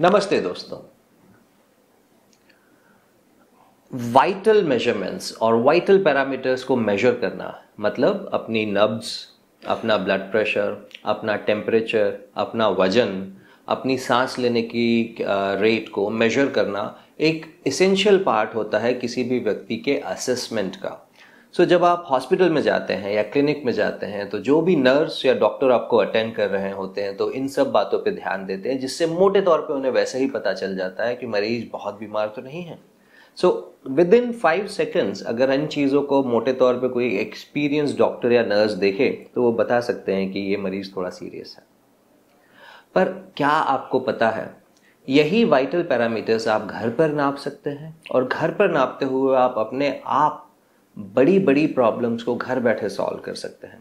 नमस्ते दोस्तों vital measurements और वाइटल पैरामीटर्स को मेजर करना मतलब अपनी नब्स अपना ब्लड प्रेशर अपना टेम्परेचर अपना वजन अपनी सांस लेने की रेट को मेजर करना एक इसेंशियल पार्ट होता है किसी भी व्यक्ति के असेसमेंट का सो so, जब आप हॉस्पिटल में जाते हैं या क्लिनिक में जाते हैं तो जो भी नर्स या डॉक्टर आपको अटेंड कर रहे होते हैं तो इन सब बातों पे ध्यान देते हैं जिससे मोटे तौर पे उन्हें वैसे ही पता चल जाता है कि मरीज बहुत बीमार तो नहीं है so within five seconds अगर इन चीज़ों को मोटे तौर पे कोई एक्सपीरियंस डॉक्टर या नर्स देखे तो वो बता सकते हैं कि ये मरीज़ थोड़ा सीरियस है पर क्या आपको पता है यही वाइटल पैरामीटर्स आप घर पर नाप सकते हैं और घर पर नापते हुए आप अपने आप बड़ी बड़ी प्रॉब्लम्स को घर बैठे सॉल्व कर सकते हैं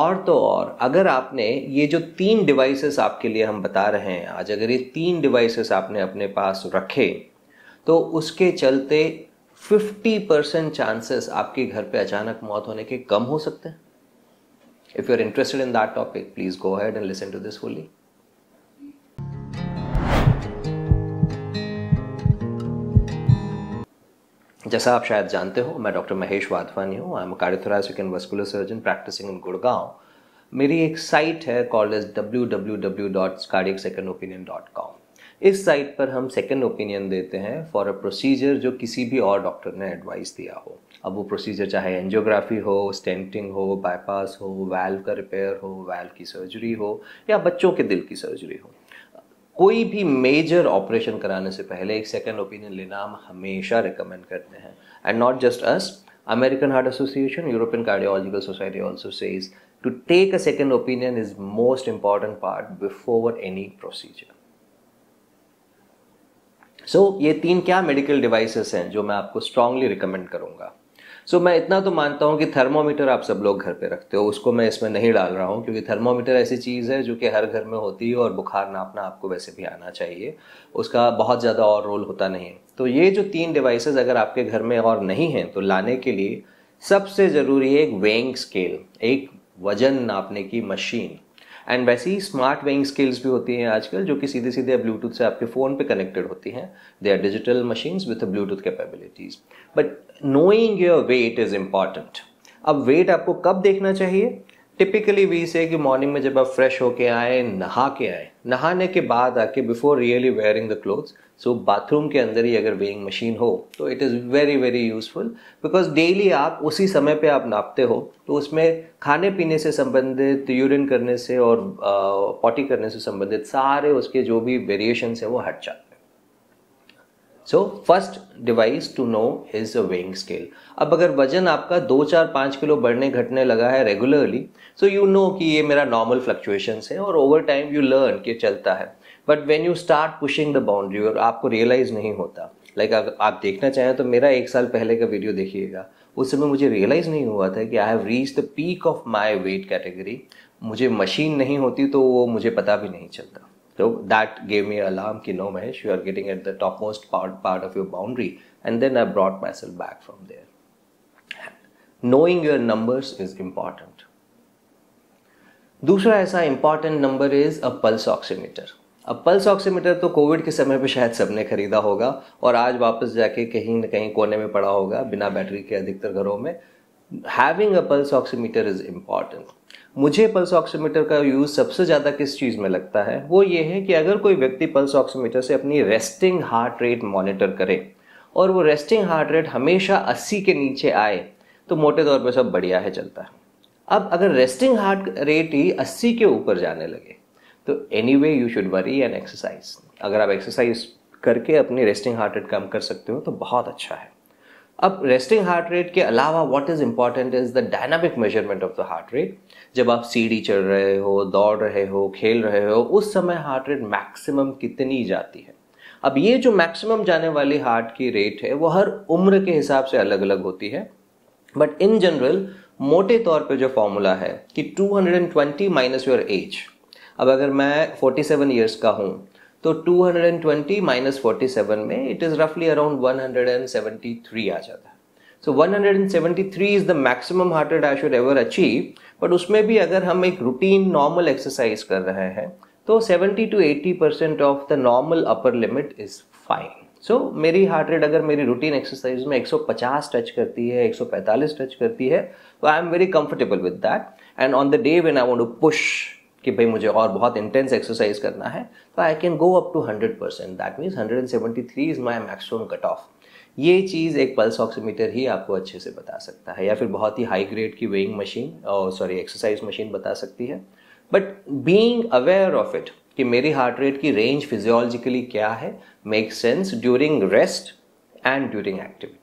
और तो और अगर आपने ये जो तीन डिवाइसेस आपके लिए हम बता रहे हैं आज अगर ये तीन डिवाइसेस आपने अपने पास रखे तो उसके चलते 50 परसेंट चांसेस आपके घर पे अचानक मौत होने के कम हो सकते हैं if you are interested in that topic please go ahead and listen to this fully जैसा आप शायद जानते हो मैं डॉक्टर महेश वाधवानी हूँ I am cardiothoracic and vascular surgeon practising in Gurgaon मेरी एक साइट है call is W W W dot cardiac second opinion dot com इस साइट पर हम सेकेंड ओपिनियन देते हैं फॉर अ प्रोसीजर जो किसी भी और डॉक्टर ने एडवाइस दिया हो अब वो प्रोसीजर चाहे एनजियोग्राफी हो स्टेंटिंग हो बाईपास हो वैल्व का रिपेयर हो वैल्व की सर्जरी हो या बच्चों के दिल की सर्जरी हो कोई भी मेजर ऑपरेशन कराने से पहले एक सेकेंड ओपिनियन लेना हम हमेशा रिकमेंड करते हैं and not just us American Heart Association European Cardiological Society also says to take a second opinion is most important part before any procedure so ये तीन क्या मेडिकल डिवाइसेस हैं जो मैं आपको स्ट्रांगली रिकमेंड करूंगा सो so, मैं इतना तो मानता हूँ कि थर्मोमीटर आप सब लोग घर पे रखते हो उसको मैं इसमें नहीं डाल रहा हूँ क्योंकि थर्मोमीटर ऐसी चीज़ है जो कि हर घर में होती है और बुखार नापना आपको वैसे भी आना चाहिए उसका बहुत ज़्यादा और रोल होता नहीं है तो ये जो तीन डिवाइस अगर आपके घर में और नहीं हैं तो लाने के लिए सबसे ज़रूरी है एक वेइंग स्केल एक वजन नापने की मशीन एंड वैसे ही स्मार्ट वेइंग स्केल्स भी होती हैं आजकल जो कि सीधे सीधे ब्लूटूथ से आपके फ़ोन पे कनेक्टेड होती हैं they are digital machines with Bluetooth capabilities but knowing your weight is important अब वेट आपको कब देखना चाहिए टिपिकली वी से कि मॉर्निंग में जब आप फ्रेश होके आए नहा के आए नहाने के बाद आके before really wearing the clothes so bathroom के अंदर ही अगर वेइंग मशीन हो तो it is very very useful because daily आप उसी समय पे आप नापते हो तो उसमें खाने पीने से संबंधित यूरिन करने से और पॉटी करने से संबंधित सारे उसके जो भी वेरिएशन है वो हट जाते so first device to know is a weighing scale अब अगर वजन आपका दो चार पाँच किलो बढ़ने घटने लगा है रेगुलरली सो यू नो कि ये मेरा नॉर्मल फ्लक्चुएशंस है और ओवर टाइम यू लर्न कि चलता है but when you start pushing the boundary और आपको रियलाइज़ नहीं होता लाइक like, अगर आप देखना चाहें तो मेरा एक साल पहले का वीडियो देखिएगा उस समय मुझे रियलाइज़ नहीं हुआ था कि I have reach the peak of my weight category मुझे मशीन नहीं होती तो वो मुझे पता भी नहीं चलता So that gave me alarm ki no Mahesh, you are getting at the topmost part, part of your boundary. And then I brought myself back from there. Knowing your numbers is important. दूसरा ऐसा important number is a pulse oximeter अब pulse oximeter तो Covid के समय पे शायद सबने खरीदा होगा और आज वापस जाके कहीं ना कहीं कोने में पड़ा होगा बिना बैटरी के अधिकतर घरों में having a pulse oximeter is important मुझे पल्स ऑक्सीमीटर का यूज़ सबसे ज़्यादा किस चीज़ में लगता है वो ये है कि अगर कोई व्यक्ति पल्स ऑक्सीमीटर से अपनी रेस्टिंग हार्ट रेट मॉनिटर करे और वो रेस्टिंग हार्ट रेट हमेशा 80 के नीचे आए तो मोटे तौर पे सब बढ़िया है चलता है अब अगर रेस्टिंग हार्ट रेट ही अस्सी के ऊपर जाने लगे तो anyway you should worry an exercise अगर आप एक्सरसाइज करके अपनी रेस्टिंग हार्ट रेट कम कर सकते हो तो बहुत अच्छा है अब रेस्टिंग हार्ट रेट के अलावा what is important is the dynamic measurement of the heart rate जब आप सीढ़ी चढ़ रहे हो दौड़ रहे हो खेल रहे हो उस समय हार्ट रेट मैक्सिमम कितनी जाती है अब ये जो मैक्सिमम जाने वाली हार्ट की रेट है वो हर उम्र के हिसाब से अलग अलग होती है बट इन जनरल मोटे तौर पे जो फॉर्मूला है कि 220 माइनस योर एज अब अगर मैं 47 इयर्स का हूँ तो 220 माइनस 47 में इट इज़ रफली अराउंड 173 आ जाता है so so, 173 is the maximum heart rate I should ever achieve but उसमें भी अगर हम एक रूटीन नॉर्मल एक्सरसाइज कर रहे हैं तो 70 to 80 percent of the normal upper limit is fine so मेरी हार्ट रेट अगर मेरी रूटीन एक्सरसाइज में 150 टच करती है 145 टच करती है तो I am very comfortable with that and on the day when I want to push कि भाई मुझे और बहुत इंटेंस एक्सरसाइज करना है तो I can go up to hundred percent that means hundred and seventy three is my maximum cut off ये चीज़ एक पल्स ऑक्सीमीटर ही आपको अच्छे से बता सकता है या फिर बहुत ही हाई ग्रेड की वेइंग मशीन और सॉरी एक्सरसाइज मशीन बता सकती है but being aware of it कि मेरी हार्ट रेट की रेंज फिजियोलॉजिकली क्या है make sense during rest and during activity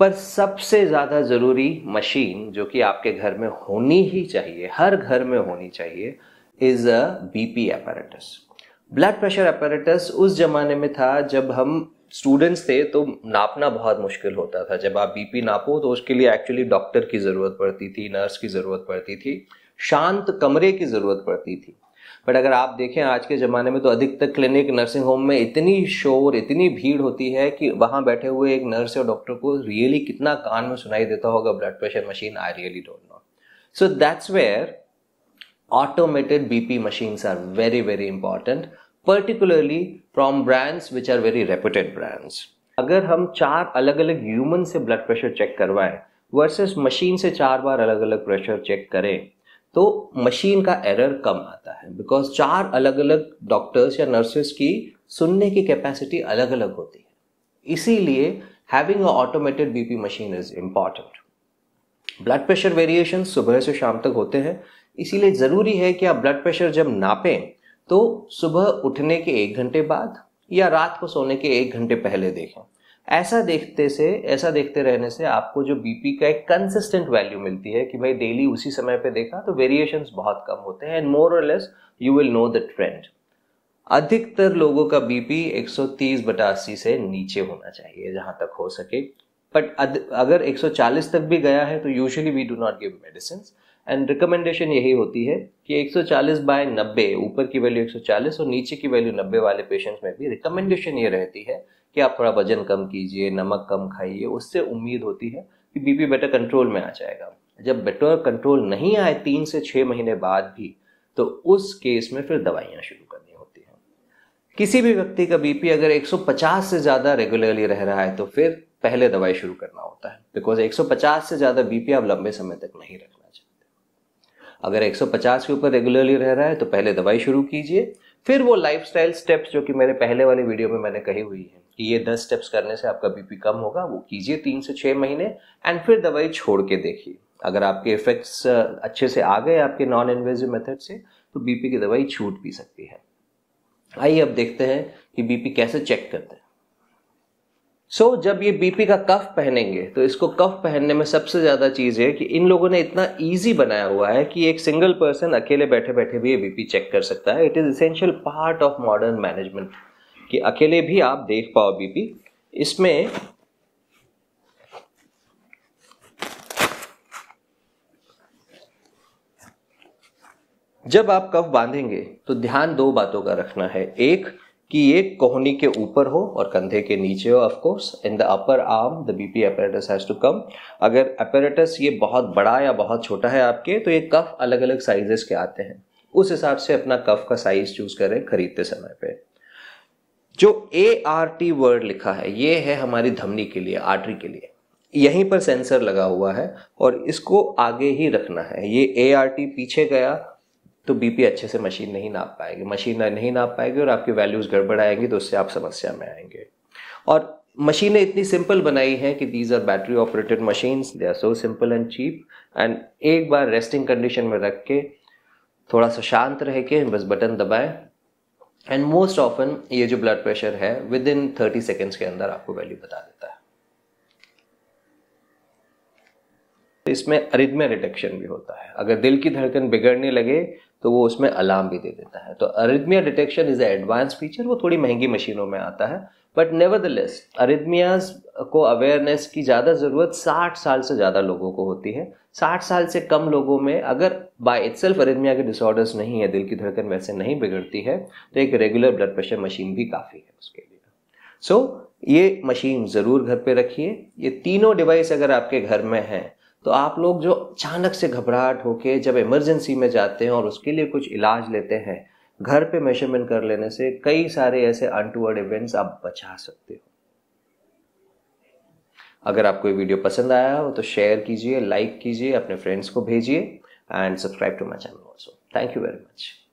पर सबसे ज़्यादा ज़रूरी मशीन जो कि आपके घर में होनी ही चाहिए हर घर में होनी चाहिए is a BP apparatus blood pressure apparatus उस जमाने में था जब हम स्टूडेंट्स थे तो नापना बहुत मुश्किल होता था जब आप बीपी नापो तो उसके लिए एक्चुअली डॉक्टर की ज़रूरत पड़ती थी नर्स की ज़रूरत पड़ती थी शांत कमरे की ज़रूरत पड़ती थी बट अगर आप देखें आज के ज़माने में तो अधिकतर क्लिनिक नर्सिंग होम में इतनी शोर इतनी भीड़ होती है कि वहाँ बैठे हुए एक नर्स या डॉक्टर को रियली कितना कान में सुनाई देता होगा blood pressure machine I really don't know so that's where B P machine are very very important particularly from brands which are very reputed brands अगर हम चार अलग अलग ह्यूमन से ब्लड प्रेशर चेक करवाएं वर्सेस मशीन से चार बार अलग अलग प्रेशर चेक करें तो मशीन का एरर कम आता है बिकॉज चार अलग अलग डॉक्टर्स या नर्सेस की सुनने की कैपेसिटी अलग अलग होती है इसीलिए having a automated BP machine is important blood pressure variation सुबह से शाम तक होते हैं इसीलिए ज़रूरी है कि आप ब्लड प्रेशर जब नापें तो सुबह उठने के एक घंटे बाद या रात को सोने के एक घंटे पहले देखें ऐसा देखते से ऐसा देखते रहने से आपको जो बीपी का एक कंसिस्टेंट वैल्यू मिलती है कि भाई डेली उसी समय पे देखा तो वेरिएशन बहुत कम होते हैं एंड मोर और less you will know the trend अधिकतर लोगों का बीपी 130 बटा अस्सी से नीचे होना चाहिए जहां तक हो सके बट अगर 140 तक भी गया है तो usually we do not give medicine and recommendation यही होती है कि 140 बाय 90 ऊपर की वैल्यू 140 और नीचे की वैल्यू 90 वाले पेशेंट्स में भी रिकमेंडेशन ये रहती है कि आप थोड़ा वजन कम कीजिए नमक कम खाइए उससे उम्मीद होती है कि बीपी बेटर कंट्रोल में आ जाएगा जब बेटर कंट्रोल नहीं आए तीन से छः महीने बाद भी तो उस केस में फिर दवाइयाँ शुरू करनी होती हैं किसी भी व्यक्ति का बीपी अगर 150 से ज़्यादा रेगुलरली रह रहा है तो फिर पहले दवाई शुरू करना होता है बिकॉज 150 से ज़्यादा बीपी आप लंबे समय तक नहीं रख अगर 150 के ऊपर रेगुलरली रह रहा है तो पहले दवाई शुरू कीजिए फिर वो स्टाइल स्टेप्स जो कि मैंने पहले वाले वीडियो में मैंने कही हुई है कि ये दस स्टेप्स करने से आपका बीपी कम होगा वो कीजिए तीन से छः महीने एंड फिर दवाई छोड़ के देखिए अगर आपके इफेक्ट्स अच्छे से आ गए आपके नॉन इन्वेजिव मेथड से तो बीपी की दवाई छूट भी सकती है आइए अब देखते हैं कि बीपी कैसे चेक करते हैं सो so, जब ये बीपी का कफ पहनेंगे तो इसको कफ पहनने में सबसे ज़्यादा चीज़ है कि इन लोगों ने इतना इजी बनाया हुआ है कि एक सिंगल पर्सन अकेले बैठे बैठे भी ये बीपी चेक कर सकता है it is essential part of modern management कि अकेले भी आप देख पाओ बीपी इसमें जब आप कफ बांधेंगे तो ध्यान दो बातों का रखना है एक कि ये कोहनी के ऊपर हो और कंधे के नीचे हो course in the upper arm the BP apparatus has to come अगर अपेरेटस ये बहुत बड़ा या बहुत छोटा है आपके तो ये कफ अलग अलग साइजेस के आते हैं उस हिसाब से अपना कफ का साइज चूज करें खरीदते समय पे जो ए आर टी वर्ड लिखा है ये है हमारी धमनी के लिए आर्टरी के लिए यहीं पर सेंसर लगा हुआ है और इसको आगे ही रखना है ये ए आर टी पीछे गया तो बीपी अच्छे से मशीन नहीं नाप पाएगी मशीन नहीं नाप पाएगी और आपकी वैल्यूज़ आएंगी तो उससे आप समस्या में आएंगे और मशीनें इतनी सिंपल बनाई हैं कि these are battery operated machine they are so simple and cheap एंड एक बार रेस्टिंग कंडीशन में रख के थोड़ा सा शांत रह के बस बटन दबाएं एंड मोस्ट ऑफन ये जो ब्लड प्रेशर है विद इन थर्टी सेकेंड्स के अंदर आपको वैल्यू बता देता है इसमें अरिदमे रिडक्शन भी होता है अगर दिल की धड़कन बिगड़ने लगे तो वो उसमें अलार्म भी दे देता है तो arrhythmia detection is a advance feature वो थोड़ी महंगी मशीनों में आता है but nevertheless arrhythmias को अवेयरनेस की ज़्यादा ज़रूरत 60 साल से ज़्यादा लोगों को होती है 60 साल से कम लोगों में अगर बाय इट्सल्फ अरिदमिया के डिसऑर्डर्स नहीं है दिल की धड़कन वैसे नहीं बिगड़ती है तो एक रेगुलर ब्लड प्रेशर मशीन भी काफ़ी है उसके लिए सो so, ये मशीन ज़रूर घर पे रखिए ये तीनों डिवाइस अगर आपके घर में हैं तो आप लोग जो अचानक से घबराहट होके जब इमरजेंसी में जाते हैं और उसके लिए कुछ इलाज लेते हैं घर पे मेजरमेंट कर लेने से कई सारे ऐसे अनटूवर्ड इवेंट्स आप बचा सकते हो अगर आपको ये वीडियो पसंद आया हो तो शेयर कीजिए लाइक कीजिए अपने फ्रेंड्स को भेजिए and subscribe to my channel also thank you very much